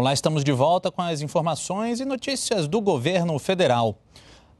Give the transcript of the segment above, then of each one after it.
Olá, estamos de volta com as informações e notícias do governo federal.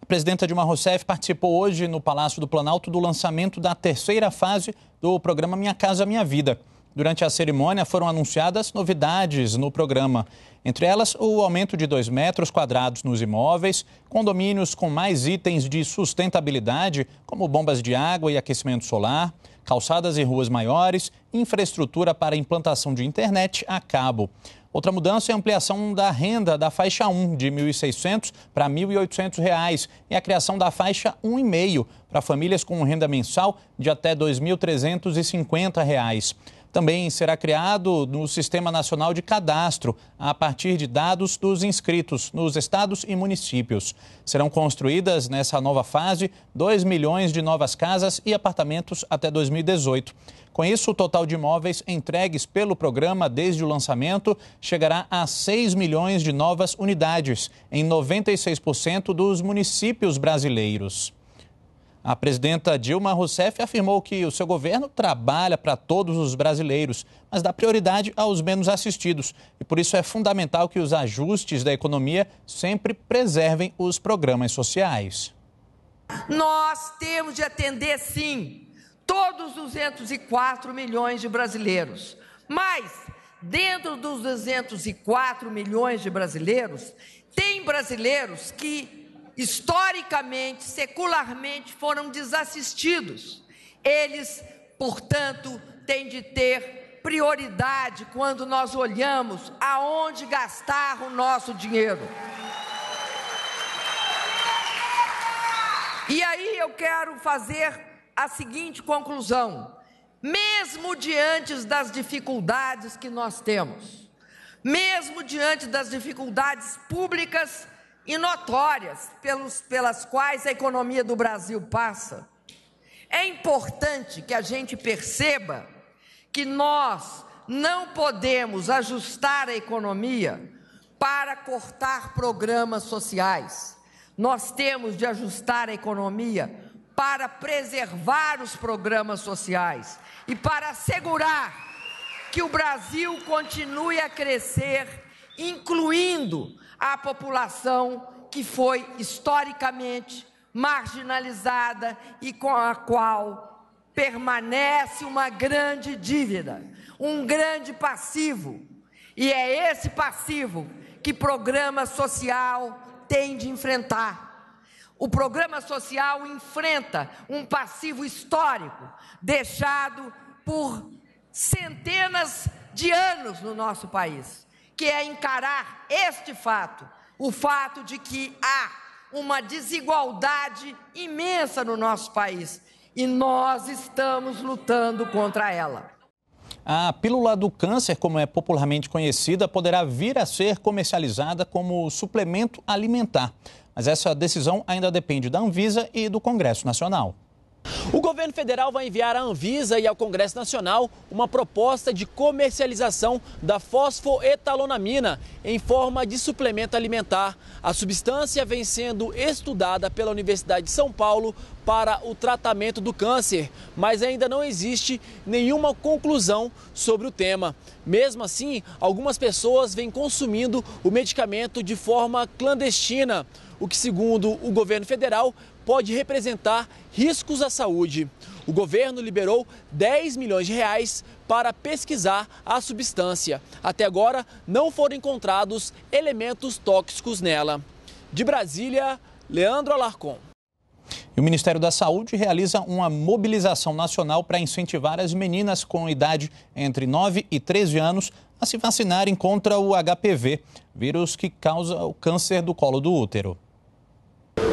A presidenta Dilma Rousseff participou hoje no Palácio do Planalto do lançamento da terceira fase do programa Minha Casa Minha Vida. Durante a cerimônia foram anunciadas novidades no programa, entre elas o aumento de 2 metros quadrados nos imóveis, condomínios com mais itens de sustentabilidade, como bombas de água e aquecimento solar, calçadas e ruas maiores, infraestrutura para implantação de internet a cabo. Outra mudança é a ampliação da renda da faixa 1 de R$ 1.600 para R$ 1.800 reais, e a criação da faixa 1,5 para famílias com renda mensal de até R$ 2.350. Também será criado no Sistema Nacional de Cadastro, a partir de dados dos inscritos nos estados e municípios. Serão construídas nessa nova fase 2 milhões de novas casas e apartamentos até 2018. Com isso, o total de imóveis entregues pelo programa desde o lançamento chegará a 6 milhões de novas unidades, em 96% dos municípios brasileiros. A presidenta Dilma Rousseff afirmou que o seu governo trabalha para todos os brasileiros, mas dá prioridade aos menos assistidos. E por isso é fundamental que os ajustes da economia sempre preservem os programas sociais. Nós temos de atender, sim, todos os 204 milhões de brasileiros. Mas, dentro dos 204 milhões de brasileiros, tem brasileiros que historicamente, secularmente, foram desassistidos. Eles, portanto, têm de ter prioridade quando nós olhamos aonde gastar o nosso dinheiro. E aí eu quero fazer a seguinte conclusão: mesmo diante das dificuldades que nós temos, mesmo diante das dificuldades públicas e notórias pelos, pelas quais a economia do Brasil passa, é importante que a gente perceba que nós não podemos ajustar a economia para cortar programas sociais. Nós temos de ajustar a economia para preservar os programas sociais e para assegurar que o Brasil continue a crescer incluindo a população que foi historicamente marginalizada e com a qual permanece uma grande dívida, um grande passivo. E é esse passivo que programa social tem de enfrentar. O programa social enfrenta um passivo histórico deixado por centenas de anos no nosso país que é encarar este fato, o fato de que há uma desigualdade imensa no nosso país e nós estamos lutando contra ela. A pílula do câncer, como é popularmente conhecida, poderá vir a ser comercializada como suplemento alimentar. Mas essa decisão ainda depende da Anvisa e do Congresso Nacional. O governo federal vai enviar à Anvisa e ao Congresso Nacional uma proposta de comercialização da fosfoetalonamina em forma de suplemento alimentar. A substância vem sendo estudada pela Universidade de São Paulo para o tratamento do câncer, mas ainda não existe nenhuma conclusão sobre o tema. Mesmo assim, algumas pessoas vêm consumindo o medicamento de forma clandestina o que, segundo o governo federal, pode representar riscos à saúde. O governo liberou 10 milhões de reais para pesquisar a substância. Até agora, não foram encontrados elementos tóxicos nela. De Brasília, Leandro Alarcon. E o Ministério da Saúde realiza uma mobilização nacional para incentivar as meninas com idade entre 9 e 13 anos a se vacinarem contra o HPV, vírus que causa o câncer do colo do útero.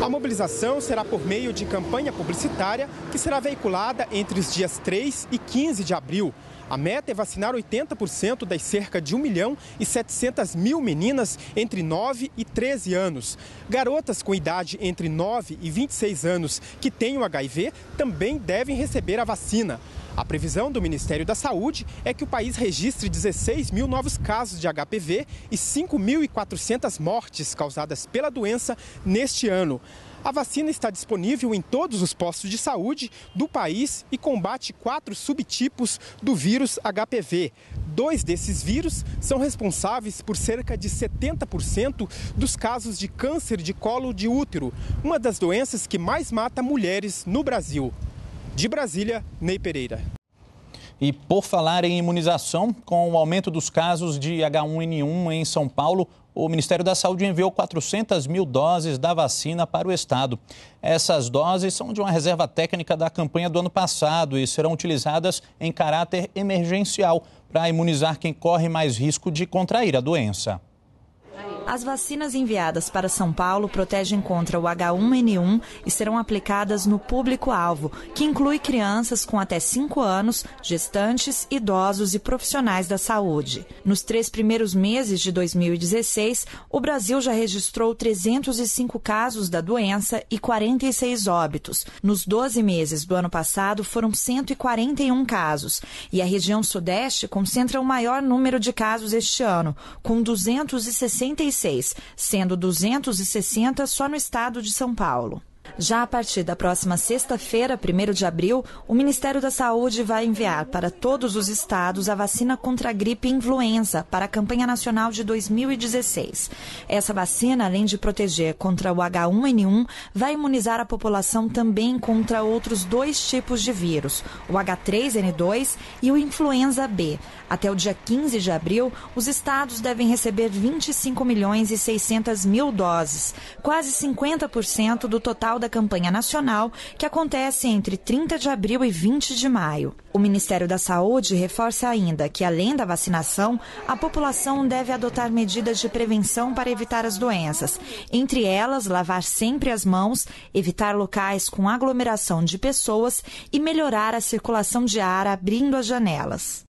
A mobilização será por meio de campanha publicitária que será veiculada entre os dias 3 e 15 de abril. A meta é vacinar 80% das cerca de 1 milhão e 700 mil meninas entre 9 e 13 anos. Garotas com idade entre 9 e 26 anos que tenham HIV também devem receber a vacina. A previsão do Ministério da Saúde é que o país registre 16 mil novos casos de HPV e 5.400 mortes causadas pela doença neste ano. A vacina está disponível em todos os postos de saúde do país e combate quatro subtipos do vírus HPV. Dois desses vírus são responsáveis por cerca de 70% dos casos de câncer de colo de útero, uma das doenças que mais mata mulheres no Brasil. De Brasília, Ney Pereira. E por falar em imunização, com o aumento dos casos de H1N1 em São Paulo, o Ministério da Saúde enviou 400 mil doses da vacina para o Estado. Essas doses são de uma reserva técnica da campanha do ano passado e serão utilizadas em caráter emergencial para imunizar quem corre mais risco de contrair a doença. As vacinas enviadas para São Paulo protegem contra o H1N1 e serão aplicadas no público-alvo, que inclui crianças com até 5 anos, gestantes, idosos e profissionais da saúde. Nos três primeiros meses de 2016, o Brasil já registrou 305 casos da doença e 46 óbitos. Nos 12 meses do ano passado, foram 141 casos. E a região Sudeste concentra o maior número de casos este ano, com 265 sendo 260 só no estado de São Paulo. Já a partir da próxima sexta-feira, 1 de abril, o Ministério da Saúde vai enviar para todos os estados a vacina contra a gripe influenza para a campanha nacional de 2016. Essa vacina, além de proteger contra o H1N1, vai imunizar a população também contra outros dois tipos de vírus, o H3N2 e o influenza B. Até o dia 15 de abril, os estados devem receber 25 milhões e 600 mil doses, quase 50% do total da campanha nacional, que acontece entre 30 de abril e 20 de maio. O Ministério da Saúde reforça ainda que, além da vacinação, a população deve adotar medidas de prevenção para evitar as doenças, entre elas, lavar sempre as mãos, evitar locais com aglomeração de pessoas e melhorar a circulação de ar abrindo as janelas.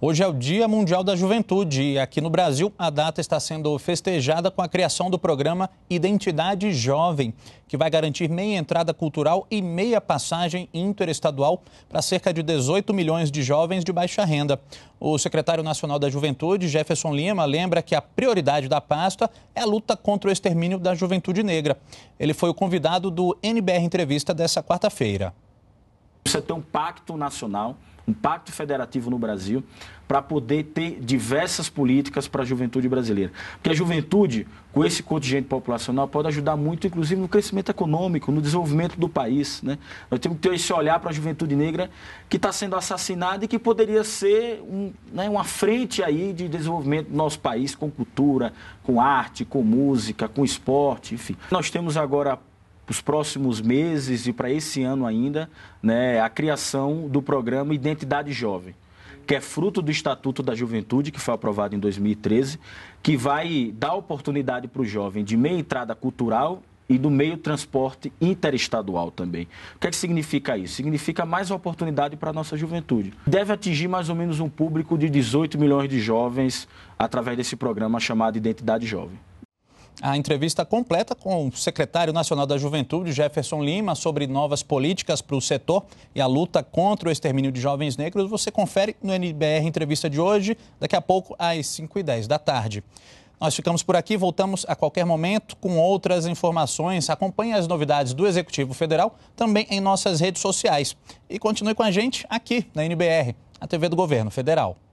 Hoje é o Dia Mundial da Juventude e aqui no Brasil a data está sendo festejada com a criação do programa Identidade Jovem, que vai garantir meia entrada cultural e meia passagem interestadual para cerca de 18 milhões de jovens de baixa renda. O secretário nacional da Juventude, Jefferson Lima, lembra que a prioridade da pasta é a luta contra o extermínio da juventude negra. Ele foi o convidado do NBR Entrevista dessa quarta-feira precisa ter um pacto nacional, um pacto federativo no Brasil, para poder ter diversas políticas para a juventude brasileira. Porque a juventude, com esse contingente populacional, pode ajudar muito, inclusive, no crescimento econômico, no desenvolvimento do país. Né? Nós temos que ter esse olhar para a juventude negra que está sendo assassinada e que poderia ser um, né, uma frente aí de desenvolvimento do nosso país, com cultura, com arte, com música, com esporte, enfim. Nós temos agora para os próximos meses e para esse ano ainda, né, a criação do programa Identidade Jovem, que é fruto do Estatuto da Juventude, que foi aprovado em 2013, que vai dar oportunidade para o jovem de meia entrada cultural e do meio transporte interestadual também. O que, é que significa isso? Significa mais oportunidade para a nossa juventude. Deve atingir mais ou menos um público de 18 milhões de jovens através desse programa chamado Identidade Jovem a entrevista completa com o secretário nacional da Juventude, Jefferson Lima, sobre novas políticas para o setor e a luta contra o extermínio de jovens negros, você confere no NBR Entrevista de hoje, daqui a pouco às 5h10 da tarde. Nós ficamos por aqui, voltamos a qualquer momento com outras informações. Acompanhe as novidades do Executivo Federal também em nossas redes sociais. E continue com a gente aqui na NBR, a TV do Governo Federal.